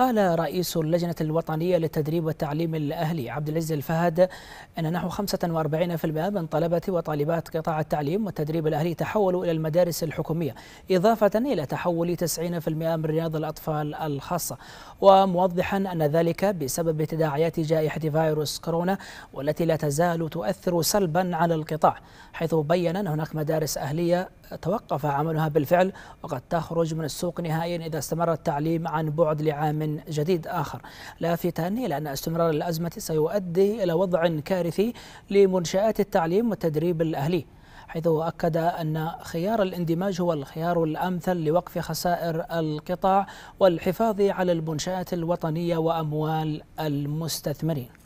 قال رئيس اللجنة الوطنية للتدريب والتعليم الأهلي عبد العزيز الفهد أن نحو 45% من طلبة وطالبات قطاع التعليم والتدريب الأهلي تحولوا إلى المدارس الحكومية إضافة إلى تحول 90% من رياض الأطفال الخاصة وموضحا أن ذلك بسبب تداعيات جائحة فيروس كورونا والتي لا تزال تؤثر سلبا على القطاع حيث بين أن هناك مدارس أهلية توقف عملها بالفعل وقد تخرج من السوق نهائيا إذا استمر التعليم عن بعد لعام من جديد آخر لا في تهنئة لأن استمرار الأزمة سيؤدي إلى وضع كارثي لمنشآت التعليم والتدريب الأهلي حيث أكد أن خيار الاندماج هو الخيار الأمثل لوقف خسائر القطاع والحفاظ على المنشآت الوطنية وأموال المستثمرين